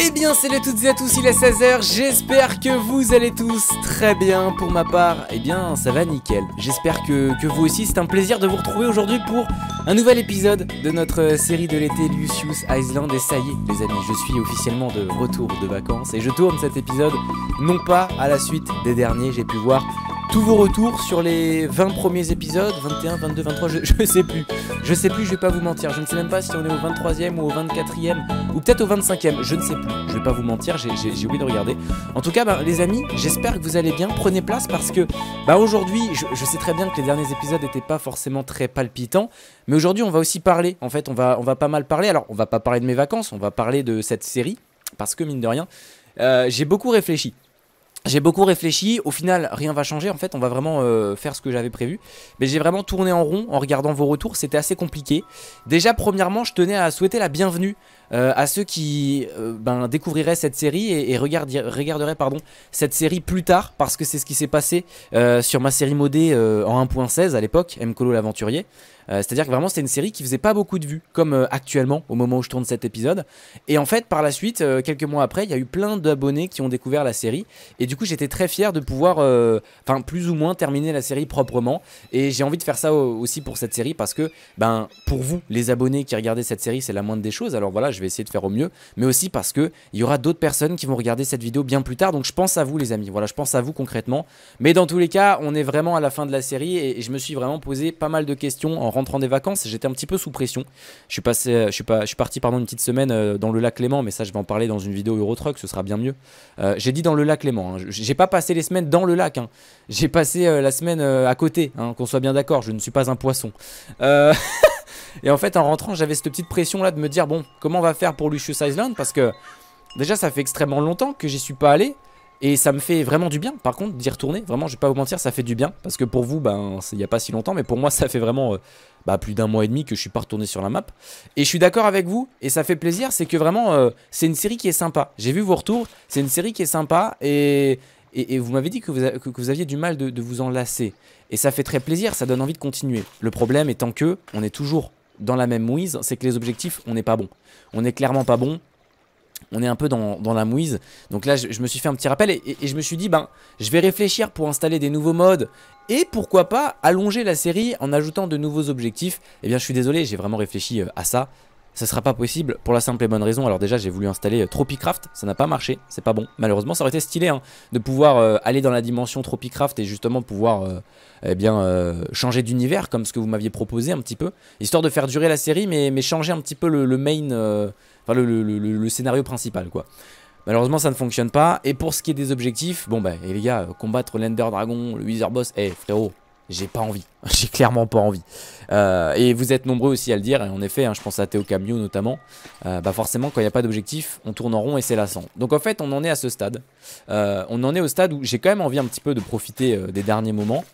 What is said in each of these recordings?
Eh bien salut à toutes et à tous, il est 16h, j'espère que vous allez tous très bien pour ma part, eh bien ça va nickel. J'espère que, vous aussi, c'est un plaisir de vous retrouver aujourd'hui pour un nouvel épisode de notre euh, série de l'été Lucius Island et ça y est les amis, je suis officiellement de retour de vacances et je tourne cet épisode non pas à la suite des derniers, j'ai pu voir tous vos retours sur les 20 premiers épisodes, 21, 22, 23, je, ne sais plus. Je sais plus, je vais pas vous mentir. Je ne sais même pas si on est au 23e ou au 24e ou peut-être au 25e, je ne sais plus. Je vais pas vous mentir, j'ai oublié de regarder. En tout cas, bah, les amis, j'espère que vous allez bien. Prenez place parce que bah, aujourd'hui, je, sais très bien que les derniers épisodes n'étaient pas forcément très palpitants. Mais aujourd'hui, on va aussi parler. En fait, on va, pas mal parler. Alors, on va pas parler de mes vacances, on va parler de cette série. Parce que, mine de rien, euh, j'ai beaucoup réfléchi j'ai beaucoup réfléchi, au final rien va changer, en fait on va vraiment euh, faire ce que j'avais prévu. Mais j'ai vraiment tourné en rond en regardant vos retours, c'était assez compliqué. Déjà premièrement je tenais à souhaiter la bienvenue euh, à ceux qui euh, ben, découvriraient cette série et, regarderaient cette série plus tard parce que c'est ce qui s'est passé sur ma série modée en 1.16 à l'époque, Mcolo l'aventurier. C'est-à-dire que vraiment c'était une série qui faisait pas beaucoup de vues comme actuellement au moment où je tourne cet épisode. Et en fait par la suite, quelques mois après, il y a eu plein d'abonnés qui ont découvert la série et du coup, j'étais très fier de pouvoir, euh, enfin, plus ou moins terminer la série proprement. Et j'ai envie de faire ça aussi pour cette série parce que, ben, pour vous, les abonnés qui regardez cette série, c'est la moindre des choses. Alors voilà, je vais essayer de faire au mieux. Mais aussi parce que il y aura d'autres personnes qui vont regarder cette vidéo bien plus tard. Donc je pense à vous, les amis. Voilà, je pense à vous concrètement. Mais dans tous les cas, on est vraiment à la fin de la série et, je me suis vraiment posé pas mal de questions en rentrant des vacances. J'étais un petit peu sous pression. Je suis passé, euh, je suis parti pendant une petite semaine euh, dans le lac Léman, mais ça je vais en parler dans une vidéo Eurotruck, ce sera bien mieux. J'ai dit dans le lac Léman. Hein, j'ai pas passé les semaines dans le lac. Hein. J'ai passé euh, la semaine euh, à côté. Hein, qu'on soit bien d'accord, je ne suis pas un poisson. Euh, et en fait, en rentrant, j'avais cette petite pression là de me dire bon, comment on va faire pour Lucius Island Parce que déjà, ça fait extrêmement longtemps que j'y suis pas allé. Et ça me fait vraiment du bien, par contre, d'y retourner. Vraiment, je vais pas vous mentir, ça fait du bien. Parce que pour vous, ben, il n'y a pas si longtemps, mais pour moi, ça fait vraiment bah, plus d'un mois et demi que je suis pas retourné sur la map. Et je suis d'accord avec vous, et ça fait plaisir, c'est que vraiment, euh, c'est une série qui est sympa. J'ai vu vos retours, c'est une série qui est sympa, et, et, vous m'avez dit que vous, aviez du mal de, vous en lasser. Et ça fait très plaisir, ça donne envie de continuer. Le problème étant que on est toujours dans la même mouise, c'est que les objectifs, on n'est pas bon. On n'est clairement pas bon on est un peu dans, la mouise. Donc là, je, me suis fait un petit rappel et, je me suis dit, ben, je vais réfléchir pour installer des nouveaux modes et pourquoi pas allonger la série en ajoutant de nouveaux objectifs. Eh bien, je suis désolé, j'ai vraiment réfléchi euh, à ça. Ça sera pas possible pour la simple et bonne raison. Alors déjà, j'ai voulu installer euh, Tropicraft, ça n'a pas marché, c'est pas bon. Malheureusement, ça aurait été stylé hein, de pouvoir euh, aller dans la dimension Tropicraft et justement pouvoir eh bien, changer d'univers comme ce que vous m'aviez proposé un petit peu, histoire de faire durer la série, mais, mais changer un petit peu le main Enfin, le, scénario principal, quoi. Malheureusement, ça ne fonctionne pas. Et pour ce qui est des objectifs, bon, bah, les gars, euh, combattre l'Ender Dragon, le Wither Boss, eh, frérot, j'ai pas envie. J'ai clairement pas envie. Euh, et vous êtes nombreux aussi à le dire, et en effet, hein, je pense à Théo Camio notamment. Euh, bah forcément, quand il n'y a pas d'objectif, on tourne en rond et c'est lassant. Donc en fait, on en est à ce stade. on en est au stade où j'ai quand même envie un petit peu de profiter des derniers moments.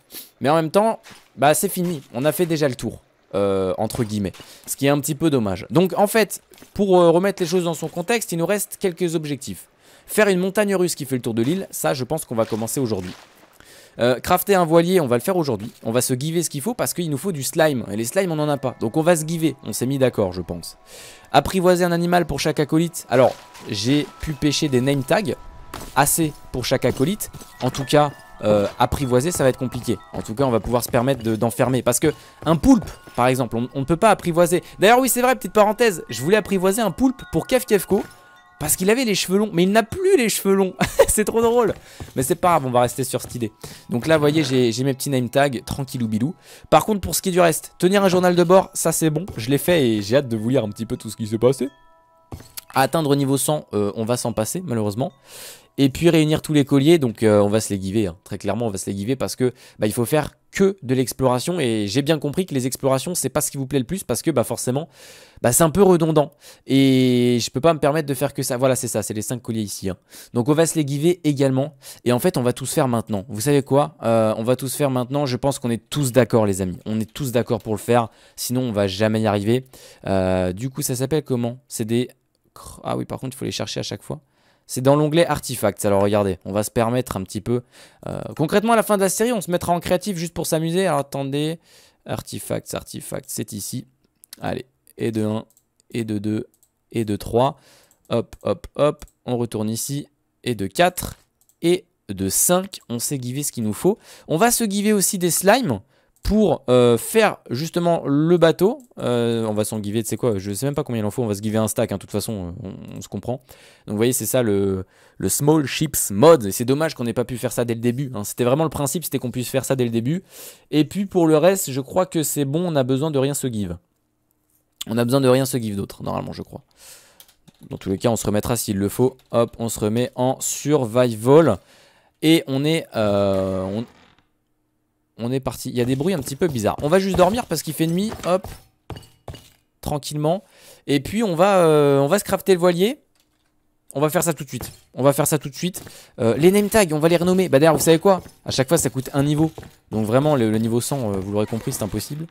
Mais en même temps, bah c'est fini. On a fait déjà le tour. Euh, entre guillemets. Ce qui est un petit peu dommage. Donc en fait, pour euh, remettre les choses dans son contexte, il nous reste quelques objectifs. Faire une montagne russe qui fait le tour de l'île, ça je pense qu'on va commencer aujourd'hui. Euh, crafter un voilier, on va le faire aujourd'hui. On va se giver ce qu'il faut parce qu'il nous faut du slime. Et les slimes, on n'en a pas. Donc on va se giver. On s'est mis d'accord, je pense. Apprivoiser un animal pour chaque acolyte. Alors, j'ai pu pêcher des name tags. Assez pour chaque acolyte. En tout cas, euh, apprivoiser, ça va être compliqué. En tout cas, on va pouvoir se permettre d'enfermer. parce que un poulpe, par exemple, on, ne peut pas apprivoiser. D'ailleurs, oui, c'est vrai, petite parenthèse, je voulais apprivoiser un poulpe pour Kev Parce qu'il avait les cheveux longs, mais il n'a plus les cheveux longs. c'est trop drôle. Mais c'est pas grave, on va rester sur cette idée. Donc là, vous voyez, j'ai mes petits name tags, ou bilou. Par contre, pour ce qui est du reste, tenir un journal de bord, ça c'est bon. Je l'ai fait et j'ai hâte de vous lire un petit peu tout ce qui s'est passé. atteindre niveau 100, euh, on va s'en passer malheureusement. Et puis réunir tous les colliers, donc euh, on va se les guiver hein. très clairement on va se les guiver parce que bah, il faut faire que de l'exploration et j'ai bien compris que les explorations c'est pas ce qui vous plaît le plus parce que bah forcément bah, c'est un peu redondant et je peux pas me permettre de faire que ça voilà c'est ça c'est les 5 colliers ici hein. donc on va se les guiver également et en fait on va tous faire maintenant vous savez quoi euh, on va tous faire maintenant je pense qu'on est tous d'accord les amis on est tous d'accord pour le faire sinon on va jamais y arriver euh, du coup ça s'appelle comment c'est des ah oui par contre il faut les chercher à chaque fois c'est dans l'onglet Artifacts. Alors regardez, on va se permettre un petit peu. Euh, concrètement, à la fin de la série, on se mettra en créatif juste pour s'amuser. Alors attendez, Artifacts, Artifacts, c'est ici. Allez, et de 1, et de 2, et de 3. Hop, hop, hop, on retourne ici. Et de 4, et de 5. On sait giver ce qu'il nous faut. On va se giver aussi des slimes pour euh, faire justement le bateau. Euh, on va s'en giver, de c'est quoi, je sais même pas combien il en faut, on va se giver un stack, hein, de toute façon, on, se comprend. Donc vous voyez, c'est ça le, le, Small Ships Mode, et c'est dommage qu'on n'ait pas pu faire ça dès le début. Hein. C'était vraiment le principe, c'était qu'on puisse faire ça dès le début. Et puis pour le reste, je crois que c'est bon, on a besoin de rien se give. On a besoin de rien se give d'autre, normalement, je crois. Dans tous les cas, on se remettra s'il le faut. Hop, on se remet en survival. Et on est... Euh, on est parti. Il y a des bruits un petit peu bizarres. On va juste dormir parce qu'il fait nuit. Hop. Tranquillement. Et puis on va, euh, on va se crafter le voilier. On va faire ça tout de suite. On va faire ça tout de suite. Euh, les name tags, on va les renommer. Bah d'ailleurs, vous savez quoi À chaque fois, ça coûte un niveau. Donc vraiment, le, niveau 100, euh, vous l'aurez compris, c'est impossible.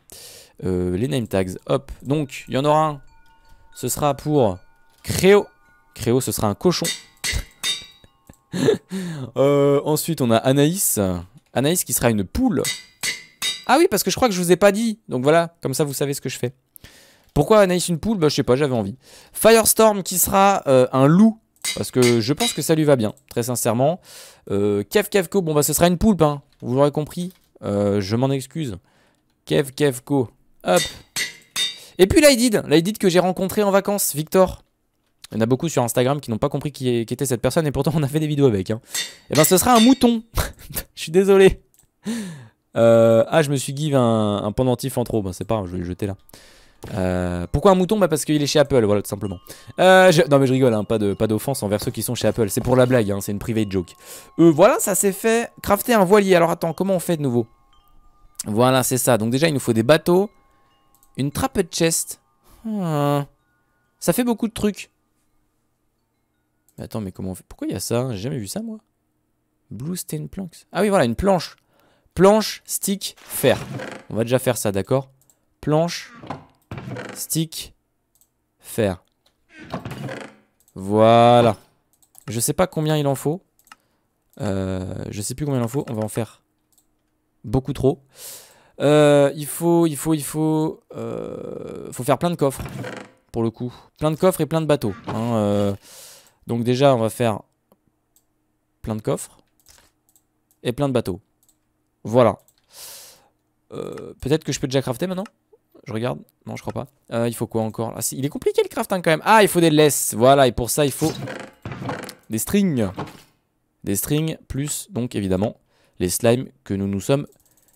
les name tags, hop. Donc, il y en aura un. Ce sera pour Créo. Créo, ce sera un cochon. ensuite, on a Anaïs. Anaïs qui sera une poule. Ah oui, parce que je crois que je vous ai pas dit. Donc voilà, comme ça vous savez ce que je fais. Pourquoi Anaïs une poule Bah je sais pas, j'avais envie. Firestorm qui sera euh, un loup. Parce que je pense que ça lui va bien, très sincèrement. Euh, Kev Kevko, bon bah ce sera une poule, hein. Vous l'aurez compris. Euh, je m'en excuse. Kev Kevko. Hop. Et puis Lydid, Lydid que j'ai rencontré en vacances, Victor. Il y en a beaucoup sur Instagram qui n'ont pas compris qui, était cette personne et pourtant on a fait des vidéos avec. Et hein. eh ben ce sera un mouton. je suis désolé. Euh, ah, je me suis give un, pendentif en trop. Bah, c'est pas grave, je vais le jeter là. Euh, pourquoi un mouton bah Parce qu'il est chez Apple, voilà, tout simplement. Euh, non, mais je rigole, hein, pas d'offense envers ceux qui sont chez Apple. C'est pour la blague, hein, c'est une private joke. voilà, ça s'est fait. Crafter un voilier. Alors attends, comment on fait de nouveau Voilà, c'est ça. Donc déjà, il nous faut des bateaux, une trappe de chest. Ah. Ça fait beaucoup de trucs. Mais attends, mais comment on fait Pourquoi il y a ça J'ai jamais vu ça, moi. Blue stain planks. Ah oui, voilà, une planche. Planche, stick, fer. On va déjà faire ça, d'accord Planche, stick, fer. Voilà. Je sais pas combien il en faut. Euh, je sais plus combien il en faut. On va en faire beaucoup trop. Euh, il faut, il faut, il faut, euh, faut faire plein de coffres pour le coup. Plein de coffres et plein de bateaux. Hein, donc déjà, on va faire plein de coffres et plein de bateaux. Voilà. Euh, peut-être que je peux déjà crafter maintenant Je regarde. Non, je crois pas. Euh, il faut quoi encore ah, Il est compliqué le crafting quand même. Ah, il faut des laisses. Voilà, et pour ça, il faut des strings. Des strings plus, donc évidemment, les slimes que nous nous sommes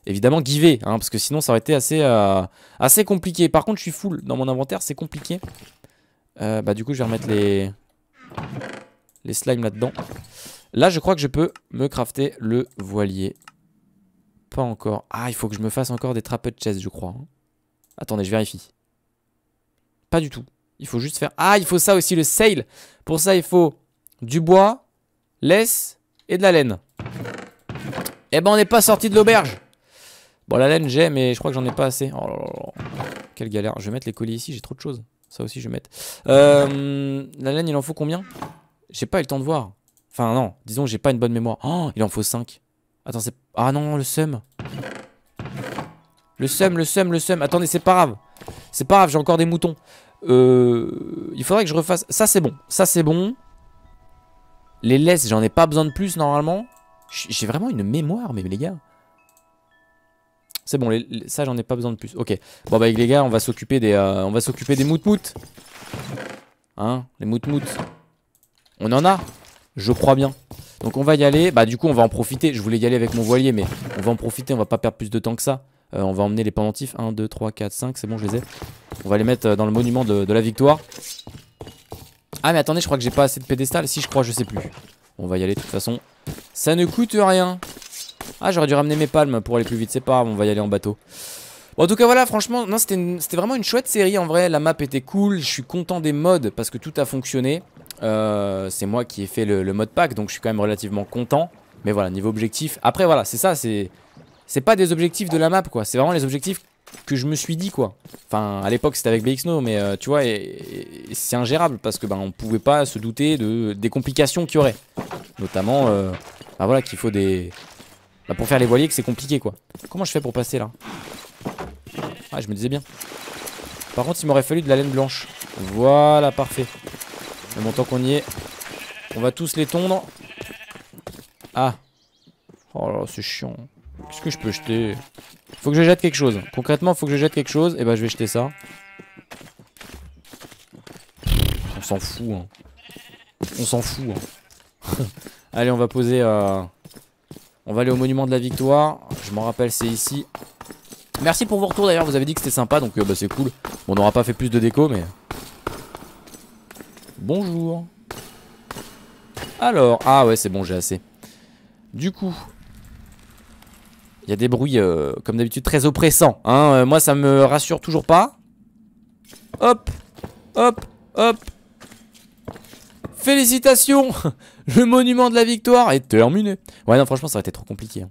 évidemment givés. Hein, parce que sinon, ça aurait été assez, euh, assez compliqué. Par contre, je suis full dans mon inventaire. C'est compliqué. bah, du coup, je vais remettre les les slimes là-dedans. Là, je crois que je peux me crafter le voilier. Pas encore. Ah, il faut que je me fasse encore des trappes de chaise, je crois. Hein. Attendez, je vérifie. Pas du tout. Il faut juste faire... Ah, il faut ça aussi, le sail. Pour ça, il faut du bois, laisse et de la laine. Eh ben, on n'est pas sorti de l'auberge. Bon, la laine, j'ai, mais je crois que j'en ai pas assez. Oh Quelle galère. Je vais mettre les colis ici, j'ai trop de choses. Ça aussi, je vais mettre. Euh, la laine, il en faut combien J'ai pas eu le temps de voir. Enfin, non. Disons que j'ai pas une bonne mémoire. Oh, il en faut 5. Attends, c'est... Ah non, le seum. Le seum, le seum, le seum. Attendez, c'est pas grave. C'est pas grave, j'ai encore des moutons. Euh, il faudrait que je refasse... Ça, c'est bon. Ça, c'est bon. Les laisses, j'en ai pas besoin de plus, normalement. J'ai vraiment une mémoire, mais les gars. C'est bon, ça j'en ai pas besoin de plus. Ok. Bon bah les gars, on va s'occuper des, euh, on va s'occuper des moutmouts. Hein, les moutmouts. On en a, je crois bien. Donc on va y aller. Bah du coup on va en profiter. Je voulais y aller avec mon voilier, mais on va en profiter. On va pas perdre plus de temps que ça. Euh, on va emmener les pendentifs. 1, 2, 3, 4, 5. C'est bon, je les ai. On va les mettre euh, dans le monument de, de la victoire. Ah mais attendez, je crois que j'ai pas assez de pédestal. Si je crois, je sais plus. On va y aller de toute façon. Ça ne coûte rien. Ah, j'aurais dû ramener mes palmes pour aller plus vite. C'est pas grave, on va y aller en bateau. Bon, en tout cas, voilà, franchement, non, c'était vraiment une chouette série en vrai. La map était cool. Je suis content des mods parce que tout a fonctionné. Euh, c'est moi qui ai fait le, le mode pack, donc je suis quand même relativement content. Mais voilà, niveau objectif. Après, voilà, c'est ça, c'est. C'est pas des objectifs de la map, quoi. C'est vraiment les objectifs que je me suis dit, quoi. Enfin, à l'époque, c'était avec BXNO, mais euh, tu vois, et, c'est ingérable parce que ben, on pouvait pas se douter de, des complications qu'il y aurait. Notamment, euh, ben, voilà, qu'il faut des, bah, pour faire les voiliers que c'est compliqué quoi. Comment je fais pour passer là Ah je me disais bien. Par contre il m'aurait fallu de la laine blanche. Voilà parfait. Mais bon tant qu'on y est, on va tous les tondre. Ah. Oh là c'est chiant. Qu'est-ce que je peux jeter Faut que je jette quelque chose. Concrètement faut que je jette quelque chose. Et bah ben, je vais jeter ça. On s'en fout. Hein. On s'en fout. Hein. Allez on va poser... Euh, on va aller au monument de la victoire. Je m'en rappelle, c'est ici. Merci pour vos retours d'ailleurs, vous avez dit que c'était sympa, donc euh, bah, c'est cool. on n'aura pas fait plus de déco, mais... Bonjour. Alors, ah ouais, c'est bon, j'ai assez. Du coup, il y a des bruits, euh, comme d'habitude, très oppressants. Hein. Euh, moi, ça me rassure toujours pas. Hop, hop, hop, Félicitations Le monument de la victoire est terminé. Ouais, non, franchement, ça aurait été trop compliqué. Hein.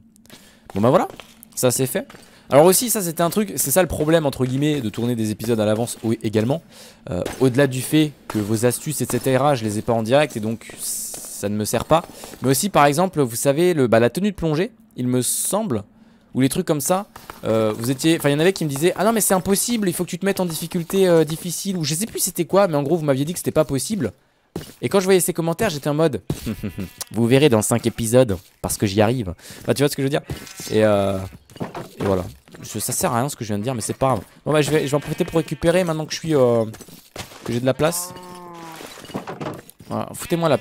Bon, bah voilà, ça c'est fait. Alors aussi, ça c'était un truc, c'est ça le problème entre guillemets de tourner des épisodes à l'avance également. Euh, au-delà du fait que vos astuces, etc., je les ai pas en direct et donc ça ne me sert pas. Mais aussi, par exemple, vous savez, le, bah, la tenue de plongée, il me semble, ou les trucs comme ça, euh, vous étiez, enfin il y en avait qui me disaient, ah non mais c'est impossible, il faut que tu te mettes en difficulté euh, difficile, ou je sais plus c'était quoi, mais en gros vous m'aviez dit que c'était pas possible. Et quand je voyais ces commentaires, j'étais en mode Vous verrez dans 5 épisodes, parce que j'y arrive. Bah, tu vois ce que je veux dire euh, et, voilà. ça sert à rien ce que je viens de dire, mais c'est pas grave. Bon, bah, je vais, je vais en profiter pour récupérer maintenant que je suis. Euh, que j'ai de la place. Voilà, foutez-moi la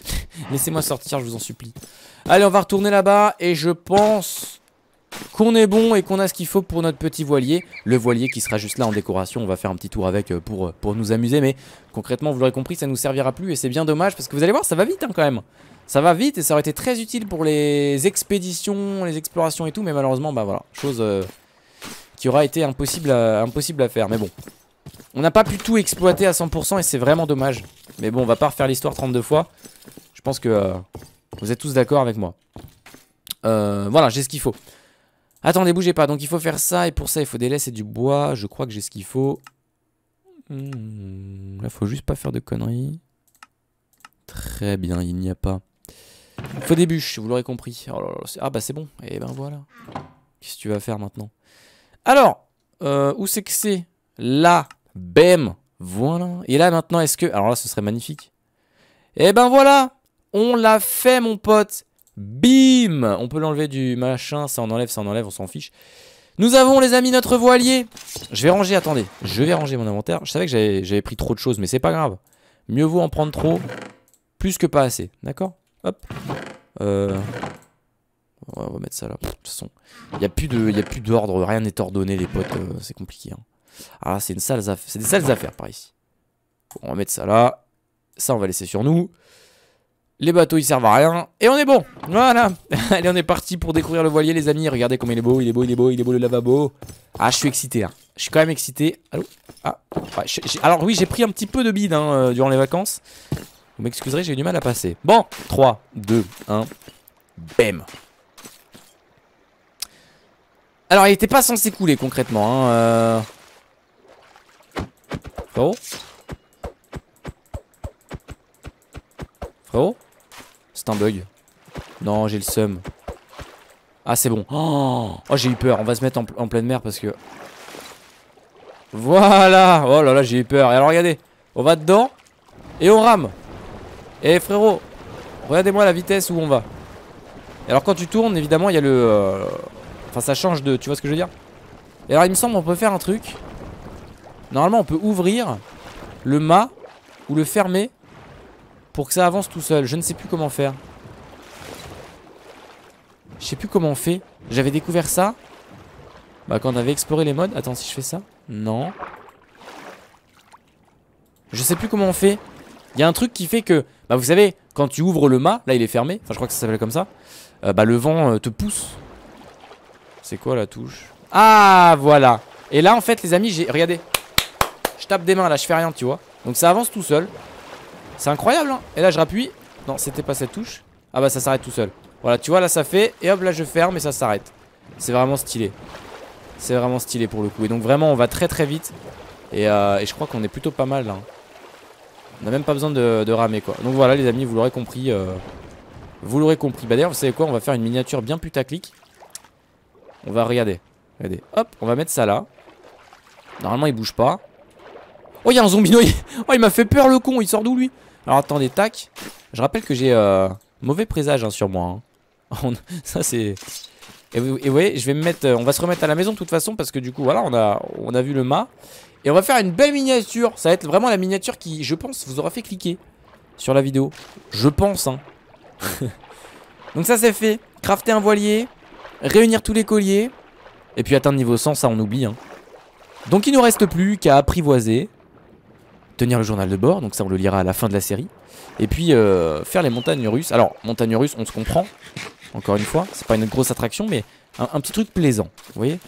Laissez-moi sortir, je vous en supplie. Allez, on va retourner là-bas et je pense qu'on est bon et qu'on a ce qu'il faut pour notre petit voilier. Le voilier qui sera juste là en décoration, on va faire un petit tour avec euh, pour, euh, pour nous amuser, mais concrètement, vous l'aurez compris, ça nous servira plus et c'est bien dommage parce que vous allez voir, ça va vite hein, quand même. Ça va vite et ça aurait été très utile pour les expéditions, les explorations et tout, mais malheureusement, bah voilà, chose euh, qui aura été impossible à, impossible à faire, mais bon. On n'a pas pu tout exploiter à 100% et c'est vraiment dommage. Mais bon, on va pas refaire l'histoire 32 fois. Je pense que vous êtes tous d'accord avec moi. voilà, j'ai ce qu'il faut. Attendez, bougez pas. Donc il faut faire ça. Et pour ça, il faut des laisses et du bois. Je crois que j'ai ce qu'il faut. il hmm, faut juste pas faire de conneries. Très bien, il n'y a pas. Il faut des bûches, vous l'aurez compris. Oh ah bah c'est bon. Et eh ben voilà. Qu'est-ce que tu vas faire maintenant Alors, euh, où c'est que c'est Là. Bam. Voilà. Et là maintenant, est-ce que... Alors là, ce serait magnifique. Et eh ben voilà. On l'a fait, mon pote. Bim On peut l'enlever du machin, ça on enlève, ça on enlève, on s'en fiche. Nous avons les amis notre voilier Je vais ranger, attendez, je vais ranger mon inventaire. Je savais que j'avais pris trop de choses, mais c'est pas grave. Mieux vaut en prendre trop, plus que pas assez, d'accord Hop. Euh, on va mettre ça là, de toute façon. Il n'y a plus d'ordre, rien n'est ordonné les potes, euh, c'est compliqué. Hein. Ah, c'est une sale affaire, c'est des sales affaires par ici. on va mettre ça là. Ça, on va laisser sur nous. Les bateaux ils servent à rien Et on est bon Voilà Allez on est parti pour découvrir le voilier les amis Regardez comme il est beau, il est beau, il est beau, il est beau le lavabo Ah je suis excité hein. Je suis quand même excité Allô Ah Alors oui j'ai pris un petit peu de bide hein, euh, durant les vacances Vous m'excuserez j'ai eu du mal à passer Bon 3, 2, 1 Bam Alors il était pas censé couler concrètement hein, euh un bug. Non, j'ai le seum. Ah, c'est bon. Oh, j'ai eu peur. On va se mettre en, pleine mer parce que... Voilà Oh là là, j'ai eu peur. Et alors, regardez. On va dedans et on rame. Et eh, frérot, regardez-moi la vitesse où on va. Et alors, quand tu tournes, évidemment, il y a le... Euh, enfin, ça change de... Tu vois ce que je veux dire Et alors, il me semble on peut faire un truc. Normalement, on peut ouvrir le mât ou le fermer pour que ça avance tout seul. Je ne sais plus comment faire. Je sais plus comment on fait. J'avais découvert ça. Bah quand on avait exploré les modes. Attends, si je fais ça Non. Je sais plus comment on fait. Il y a un truc qui fait que... Bah vous savez, quand tu ouvres le mât, là il est fermé. Enfin je crois que ça s'appelle comme ça. Euh, bah le vent euh, te pousse. C'est quoi la touche Ah voilà. Et là en fait les amis, j'ai... Regardez. Je tape des mains là, je fais rien, tu vois. Donc ça avance tout seul. C'est incroyable hein Et là je rappuie Non c'était pas cette touche Ah bah ça s'arrête tout seul Voilà tu vois là ça fait Et hop là je ferme et ça s'arrête C'est vraiment stylé C'est vraiment stylé pour le coup Et donc vraiment on va très très vite Et, euh, je crois qu'on est plutôt pas mal là hein. On a même pas besoin de, ramer quoi Donc voilà les amis vous l'aurez compris euh, Vous l'aurez compris Bah d'ailleurs vous savez quoi on va faire une miniature bien putaclic On va regarder Regardez hop on va mettre ça là Normalement il bouge pas Oh, il y a un zombie. Oh, il m'a fait peur le con. Il sort d'où lui alors attendez, tac. Je rappelle que j'ai euh, mauvais présage hein, sur moi. Hein. ça c'est... Et vous, voyez, je vais me mettre, euh, on va se remettre à la maison de toute façon parce que du coup, voilà, on a, on a vu le mât. Et on va faire une belle miniature. Ça va être vraiment la miniature qui, je pense, vous aura fait cliquer sur la vidéo. Je pense, hein. Donc ça, c'est fait. Crafter un voilier, réunir tous les colliers. Et puis atteindre niveau 100, ça on oublie. Hein. Donc il nous reste plus qu'à apprivoiser tenir le journal de bord, donc ça on le lira à la fin de la série. Et puis euh, faire les montagnes russes. Alors, montagnes russes, on se comprend, encore une fois, c'est pas une grosse attraction, mais un, un, petit truc plaisant, vous voyez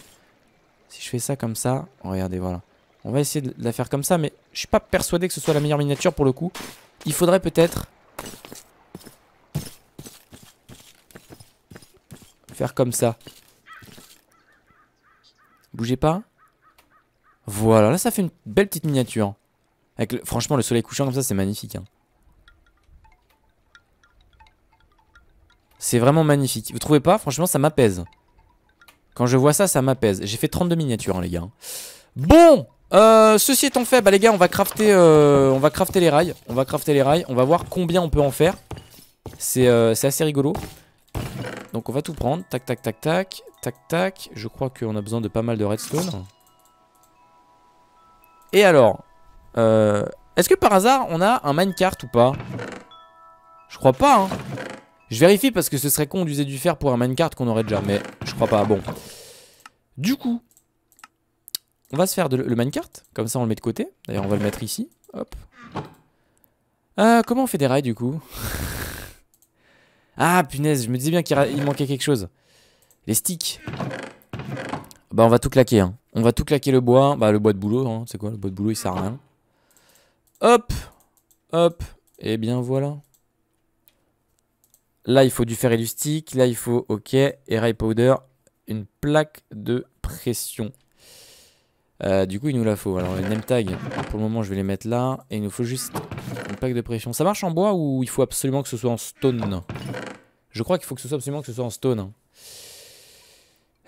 Si je fais ça comme ça, regardez, voilà. On va essayer de la faire comme ça, mais je suis pas persuadé que ce soit la meilleure miniature pour le coup. Il faudrait peut-être faire comme ça. Bougez pas. Voilà, là ça fait une belle petite miniature franchement, le soleil couchant comme ça, c'est magnifique. Hein. C'est vraiment magnifique. Vous trouvez pas Franchement, ça m'apaise. Quand je vois ça, ça m'apaise. J'ai fait 32 miniatures, hein, les gars. Bon euh, ceci étant fait, bah les gars, on va crafter, euh, on va crafter les rails. On va crafter les rails. On va voir combien on peut en faire. Euh, c'est assez rigolo. Donc on va tout prendre. Tac, tac, tac, tac, tac, tac. Je crois qu'on a besoin de pas mal de redstone. Et alors, euh, Est-ce que par hasard on a un minecart ou pas Je crois pas hein Je vérifie parce que ce serait con d'user du fer pour un minecart qu'on aurait déjà Mais je crois pas, bon Du coup On va se faire le minecart Comme ça on le met de côté D'ailleurs on va le mettre ici Hop euh, Comment on fait des rails du coup Ah punaise je me disais bien qu'il manquait quelque chose Les sticks Bah on va tout claquer hein. On va tout claquer le bois Bah le bois de boulot hein. C'est quoi le bois de boulot il sert à rien Hop, hop, et bien voilà. Là, il faut du fer et Là, il faut, ok, et ray powder, une plaque de pression. Euh, du coup, il nous la faut. Alors, les name tag pour le moment, je vais les mettre là. Et il nous faut juste une plaque de pression. Ça marche en bois ou il faut absolument que ce soit en stone Je crois qu'il faut que ce soit absolument que ce soit en stone.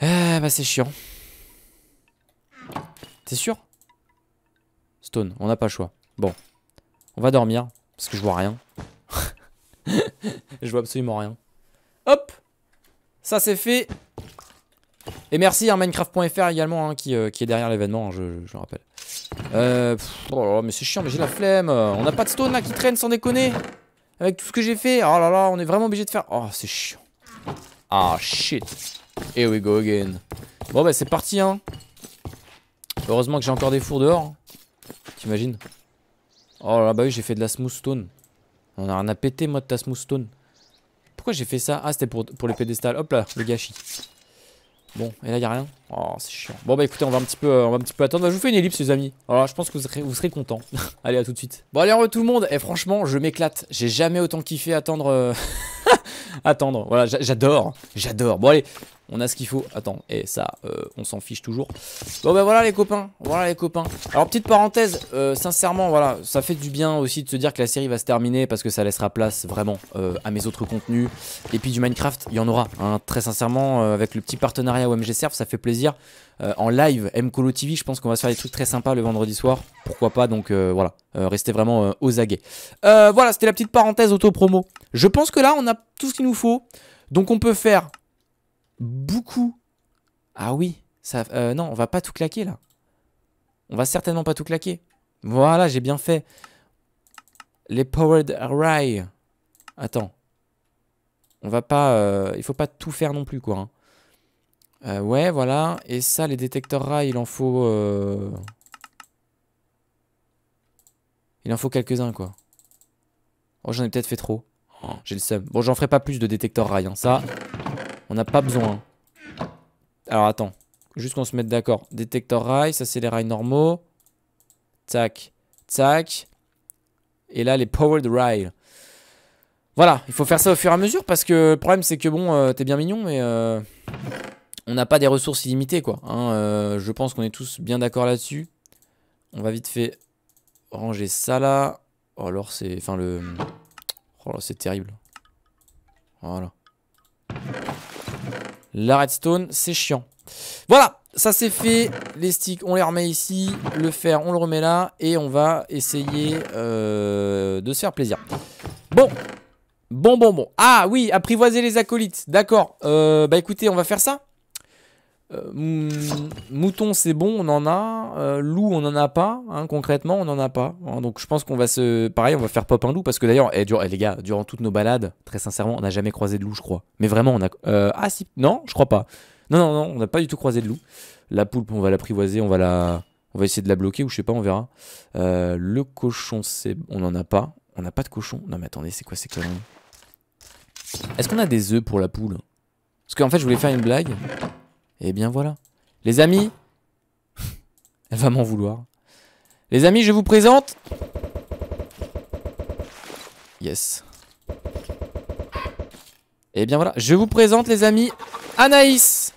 Eh bah, c'est chiant. T'es sûr Stone, on n'a pas choix. Bon. On va dormir. Parce que je vois rien. je vois absolument rien. Hop Ça c'est fait Et merci à Minecraft.fr également hein, euh, qui, est derrière l'événement, hein, je, le rappelle. Euh, oh, mais c'est chiant, mais j'ai la flemme. Euh, on n'a pas de stone là qui traîne sans déconner. Avec tout ce que j'ai fait. Oh là là, on est vraiment obligé de faire... Oh, c'est chiant. Ah, shit. Here we go again. Bon bah c'est parti hein. Heureusement que j'ai encore des fours dehors. T'imagines Oh là bah oui, j'ai fait de la smooth stone. On a rien à péter, moi, de ta smooth stone. Pourquoi j'ai fait ça Ah, c'était pour, pour les pédestals. Hop là, le gâchis. Bon, et là, y a rien. Oh, c'est chiant. Bon, bah écoutez, on va un petit peu, un petit peu attendre. Bah, je vous fais une ellipse, les amis. Alors, oh je pense que vous serez, vous serez contents. allez, à tout de suite. Bon, allez, en tout le monde. Et eh, franchement, je m'éclate. J'ai jamais autant kiffé attendre. Euh, attendre. Voilà, j'adore, j'adore. Bon allez, on a ce qu'il faut. Attends, et ça, euh, on s'en fiche toujours. Bon ben voilà les copains, voilà les copains. Alors petite parenthèse, euh, sincèrement, voilà, ça fait du bien aussi de se dire que la série va se terminer parce que ça laissera place vraiment euh, à mes autres contenus. Et puis du Minecraft, il y en aura. Hein. Très sincèrement, avec le petit partenariat OMG Serve, ça fait plaisir. Euh, en live Mcolo TV. Je pense qu'on va se faire des trucs très sympas le vendredi soir. Pourquoi pas Donc euh, voilà, rester euh, restez vraiment aux aguets. voilà, c'était la petite parenthèse auto-promo. Je pense que là, on a tout ce qu'il nous faut. Donc on peut faire beaucoup. Ah oui, ça, non, on va pas tout claquer là. On va certainement pas tout claquer. Voilà, j'ai bien fait. Les Powered Array. Attends. On va pas... il faut pas tout faire non plus, quoi. Hein. Euh, ouais, voilà. Et ça, les détecteurs rails, il en faut... Euh, il en faut quelques-uns, quoi. Oh, j'en ai peut-être fait trop. J'ai le seum. Bon, j'en ferai pas plus de détecteurs rails. Hein. Ça, on n'a pas besoin. Hein. Alors, attends. Juste qu'on se mette d'accord. Détecteurs rails, ça, c'est les rails normaux. Tac. Tac. Et là, les powered rails. Voilà, il faut faire ça au fur et à mesure parce que le problème c'est que bon, euh, t'es bien mignon, mais on n'a pas des ressources illimitées, quoi. Hein, euh, je pense qu'on est tous bien d'accord là-dessus. On va vite fait ranger ça là. Oh, alors c'est... Enfin, le... Oh, c'est terrible. Voilà. La redstone, c'est chiant. Voilà, ça c'est fait. Les sticks, on les remet ici. Le fer, on le remet là. Et on va essayer euh, de se faire plaisir. Bon, Bon, bon, bon. Ah oui, apprivoiser les acolytes. D'accord. Euh, bah écoutez, on va faire ça. Euh, mouton, c'est bon, on en a. Euh, loup, on en a pas. Hein, concrètement, on en a pas. Hein, donc je pense qu'on va se. Pareil, on va faire pop un loup parce que d'ailleurs, eh, eh, les gars, durant toutes nos balades, très sincèrement, on n'a jamais croisé de loup, je crois. Mais vraiment, on a. Euh, ah si, non, je crois pas. Non, non, non, on n'a pas du tout croisé de loup. La poule, on va l'apprivoiser, on va la. On va essayer de la bloquer ou je sais pas, on verra. le cochon, c'est. On n'en a pas. On n'a pas de cochon. Non, mais attendez, c'est quoi ces conneries Est-ce qu'on a des œufs pour la poule Parce qu'en fait, je voulais faire une blague. Et eh bien voilà. Les amis, elle va m'en vouloir. Les amis, je vous présente... Yes. Et eh bien voilà, je vous présente les amis Anaïs.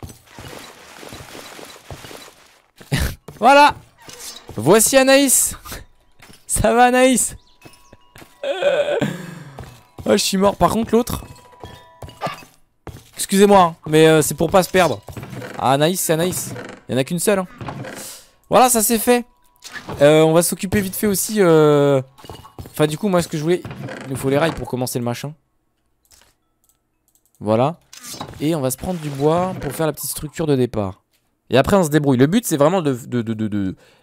voilà. Voici Anaïs. Ça va Anaïs Oh, je suis mort. Par contre, l'autre... Excusez-moi, hein, mais euh, c'est pour pas se perdre. Ah, nice c'est Anaïs. Il y en a qu'une seule. Hein. Voilà, ça c'est fait. Euh, on va s'occuper vite fait aussi. Euh, enfin, du coup, moi, ce que je voulais. Il nous faut les rails pour commencer le machin. Voilà. Et on va se prendre du bois pour faire la petite structure de départ. Et après, on se débrouille. Le but, c'est vraiment de,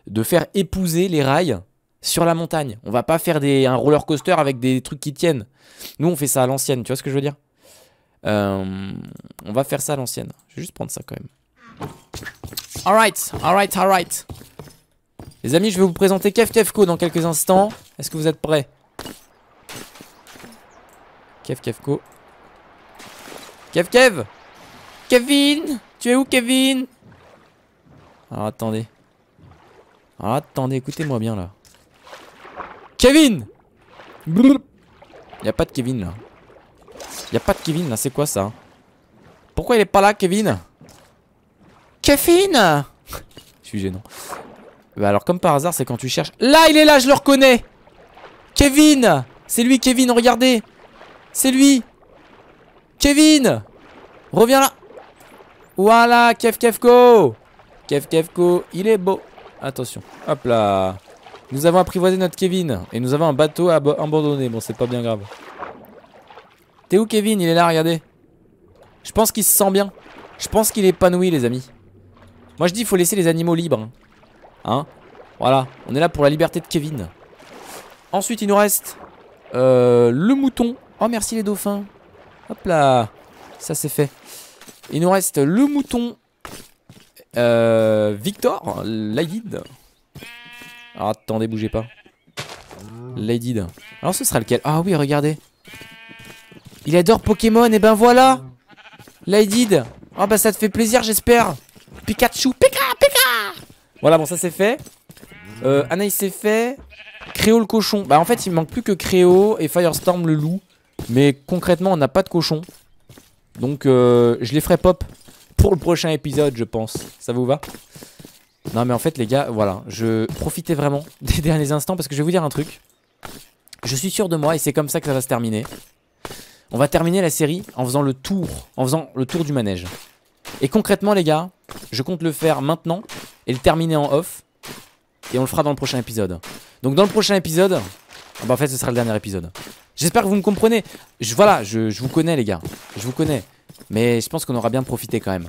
de, faire épouser les rails sur la montagne. On va pas faire des, un roller coaster avec des trucs qui tiennent. Nous, on fait ça à l'ancienne. Tu vois ce que je veux dire euh, On va faire ça à l'ancienne. Je vais juste prendre ça quand même. Alright, alright, alright. Les amis, je vais vous présenter Kev Kevco dans quelques instants. Est-ce que vous êtes prêts Kevko Kev Kev Kevin Tu es où Kevin attendez. attendez, écoutez-moi bien là. Kevin Il Y a pas de Kevin là. Y a pas de Kevin là, c'est quoi ça Pourquoi il est pas là Kevin Kevin, Je suis gênant. Bah alors comme par hasard c'est quand tu cherches... Là il est là je le reconnais Kevin C'est lui Kevin regardez C'est lui Kevin Reviens là Voilà Kev Kevko Kev Kevko il est beau Attention Hop là Nous avons apprivoisé notre Kevin Et nous avons un bateau abandonné Bon c'est pas bien grave T'es où Kevin Il est là regardez Je pense qu'il se sent bien Je pense qu'il est épanoui les amis moi je dis il faut laisser les animaux libres. Hein Voilà, on est là pour la liberté de Kevin. Ensuite il nous reste euh, le mouton. Oh merci les dauphins. Hop là, ça c'est fait. Il nous reste le mouton. Euh, Victor, Laidid. attendez, bougez pas. Laidid. Alors ce sera lequel Ah oui, regardez. Il adore Pokémon, et eh ben voilà Laidid. Ah oh bah ça te fait plaisir j'espère Pikachu, Pika, Pika Voilà, bon, ça c'est fait. Euh, Anaïs c'est fait. Créo le cochon. Bah, en fait, il manque plus que Créo et Firestorm le loup. Mais concrètement, on n'a pas de cochon. Donc, euh, je les ferai pop pour le prochain épisode, je pense. Ça vous va Non, mais en fait, les gars, voilà. Je profitais vraiment des derniers instants parce que je vais vous dire un truc. Je suis sûr de moi et c'est comme ça que ça va se terminer. On va terminer la série en faisant le tour, en faisant le tour du manège. Et concrètement, les gars, je compte le faire maintenant et le terminer en off. Et on le fera dans le prochain épisode. Donc, dans le prochain épisode, ah bah, en fait, ce sera le dernier épisode. J'espère que vous me comprenez. voilà, je, vous connais, les gars. Je vous connais. Mais je pense qu'on aura bien profité quand même.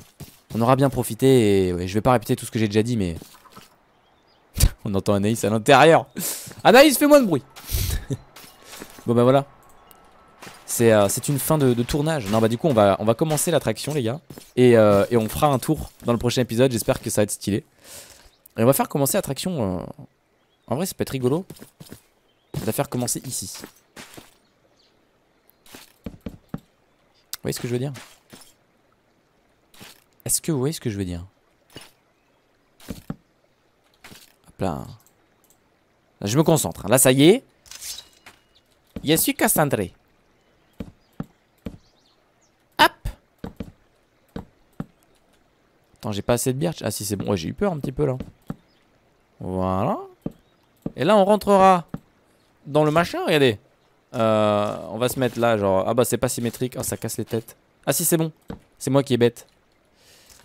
On aura bien profité et je vais pas répéter tout ce que j'ai déjà dit, mais. on entend Anaïs à l'intérieur. Anaïs, fais-moi de bruit. bon, ben voilà. Euh, c'est une fin de, tournage. Non, bah du coup, on va, on va commencer l'attraction, les gars. Euh, et, on fera un tour dans le prochain épisode. J'espère que ça va être stylé. Et on va faire commencer l'attraction. Euh, en vrai, ça peut être rigolo. On va faire commencer ici. Vous voyez ce que je veux dire Est-ce que vous voyez ce que je veux dire Hop là. Je me concentre. Hein. Là, ça y est. Je suis j'ai pas assez de bière. Ah si, c'est bon. Ouais, j'ai eu peur un petit peu là. Voilà. Et là, on rentrera dans le machin, regardez. Euh, on va se mettre là, genre... Ah bah, c'est pas symétrique. oh, ça casse les têtes. Ah si, c'est bon. C'est moi qui est bête.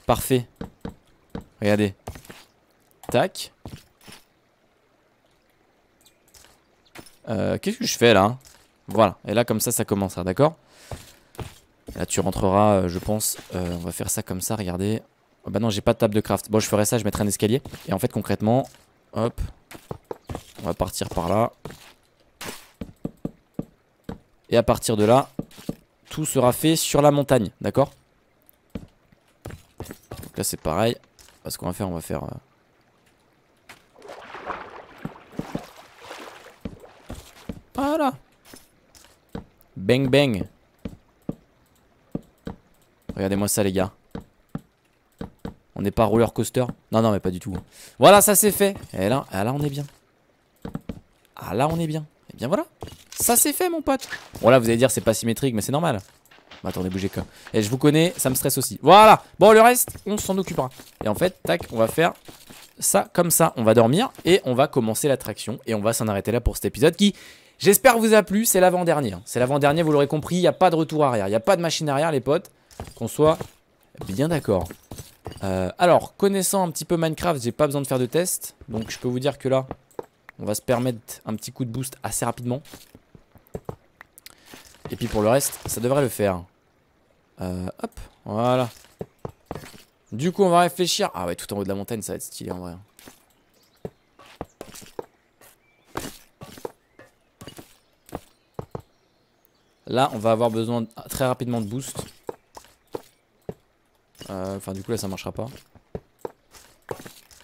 Parfait. Regardez. Tac. Euh, Qu'est-ce que je fais là Voilà. Et là, comme ça, ça commencera, hein, d'accord Là, tu rentreras, euh, je pense. Euh, on va faire ça comme ça, regardez. Ah bah non, j'ai pas de table de craft. Bon, je ferai ça, je mettrai un escalier. Et en fait, concrètement, hop, on va partir par là. Et à partir de là, tout sera fait sur la montagne, d'accord là, c'est pareil. Parce qu'on va faire, on va faire... Euh, voilà Bang bang Regardez-moi ça les gars. On n'est pas roller coaster. Non, non, mais pas du tout. Hein. Voilà, ça c'est fait. Et là, ah, là, on est bien. Ah, là, on est bien. Et bien voilà. Ça c'est fait, mon pote. Bon, là, vous allez dire, c'est pas symétrique, mais c'est normal. attendez, bougez quoi. Et je vous connais, ça me stresse aussi. Voilà. Bon, le reste, on s'en occupera. Et en fait, tac, on va faire ça comme ça. On va dormir et on va commencer l'attraction. Et on va s'en arrêter là pour cet épisode qui, j'espère, vous a plu. C'est l'avant-dernier. Hein. C'est l'avant-dernier, vous l'aurez compris. Il n'y a pas de retour arrière. Il n'y a pas de machine arrière, les potes. Qu'on soit bien d'accord. Euh, alors, connaissant un petit peu Minecraft, j'ai pas besoin de faire de test. Donc, je peux vous dire que là, on va se permettre un petit coup de boost assez rapidement. Et puis pour le reste, ça devrait le faire. Euh, hop, voilà. Du coup, on va réfléchir. Ah ouais, tout en haut de la montagne, ça va être stylé en vrai. Là, on va avoir besoin très rapidement de boost. Euh, enfin, du coup, là, ça marchera pas.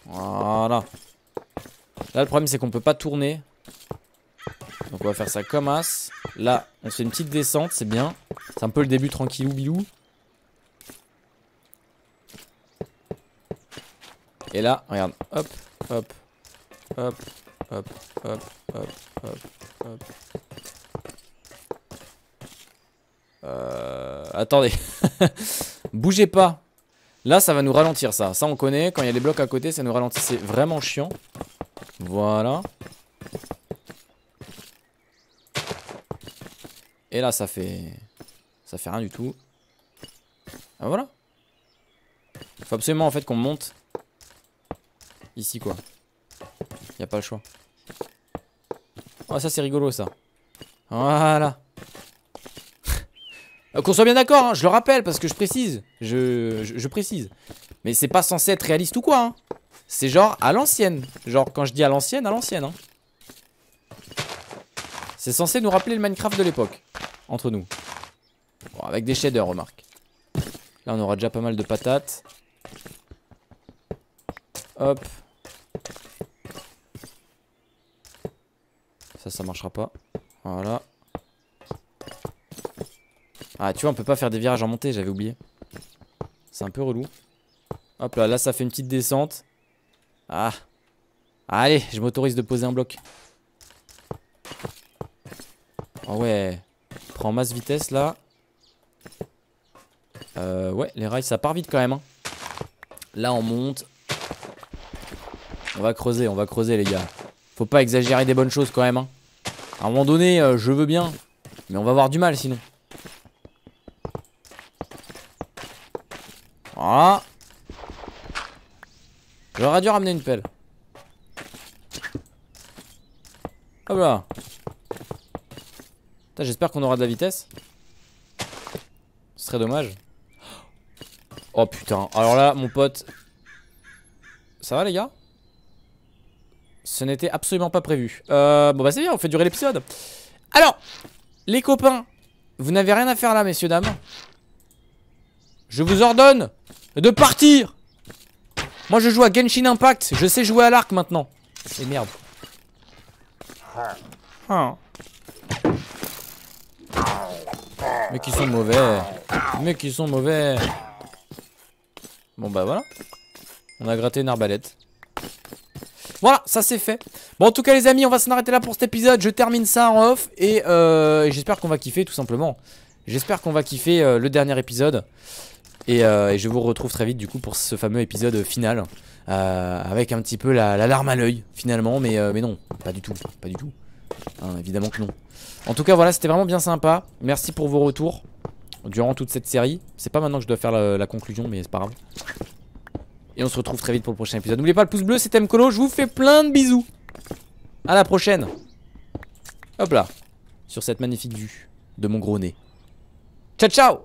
Voilà. Là, le problème, c'est qu'on peut pas tourner. Donc, on va faire ça comme as. Là, on se fait une petite descente, c'est bien. C'est un peu le début tranquillou bilou. Et là, regarde, hop, hop, hop, hop, hop, hop, hop, hop. Euh, attendez. Bougez pas. Là, ça va nous ralentir, ça. Ça, on connaît. Quand il y a des blocs à côté, ça nous ralentit. C'est vraiment chiant. Voilà. Et là, ça fait... Ça fait rien du tout. Ah, voilà. Faut absolument, en fait, qu'on monte. Ici, quoi. Y a pas le choix. Oh, ça, c'est rigolo, ça. Voilà. Euh, qu'on soit bien d'accord, hein, je le rappelle parce que je précise. Je, précise. Mais c'est pas censé être réaliste ou quoi. Hein. C'est genre à l'ancienne. Genre quand je dis à l'ancienne, à l'ancienne. Hein. C'est censé nous rappeler le Minecraft de l'époque. Entre nous. Bon, avec des shaders, remarque. Là, on aura déjà pas mal de patates. Hop. Ça, ça marchera pas. Voilà. Ah, tu vois, on peut pas faire des virages en montée, j'avais oublié. C'est un peu relou. Hop là, là, ça fait une petite descente. Ah. Allez, je m'autorise de poser un bloc. Oh ouais. Prends masse vitesse, là. Euh, ouais, les rails, ça part vite quand même. Hein. Là, on monte. On va creuser, on va creuser, les gars. Faut pas exagérer des bonnes choses quand même. Hein. À un moment donné, euh, je veux bien. Mais on va avoir du mal sinon. Ah. J'aurais dû ramener une pelle. Hop là. J'espère qu'on aura de la vitesse. Ce serait dommage. Oh putain. Alors là, mon pote. Ça va les gars Ce n'était absolument pas prévu. Euh, bon bah c'est bien, on fait durer l'épisode. Alors, les copains, vous n'avez rien à faire là, messieurs, dames. Je vous ordonne de partir Moi je joue à Genshin Impact, je sais jouer à l'arc maintenant. Et merde. Mais qui sont mauvais. Mais qui sont mauvais. Bon bah voilà. On a gratté une arbalète. Voilà, ça c'est fait. Bon, en tout cas, les amis, on va s'en arrêter là pour cet épisode. Je termine ça en off et euh, j'espère qu'on va kiffer, tout simplement. J'espère qu'on va kiffer euh, le dernier épisode. Euh, et, je vous retrouve très vite du coup pour ce fameux épisode final. Euh, avec un petit peu la, larme à l'œil finalement, mais, euh, mais non, pas du tout, pas du tout. Hein, évidemment que non. En tout cas voilà, c'était vraiment bien sympa. Merci pour vos retours durant toute cette série. C'est pas maintenant que je dois faire la, conclusion, mais c'est pas grave. Et on se retrouve très vite pour le prochain épisode. N'oubliez pas le pouce bleu, c'était Mkolo, je vous fais plein de bisous. À la prochaine. Hop là, sur cette magnifique vue de mon gros nez. Ciao ciao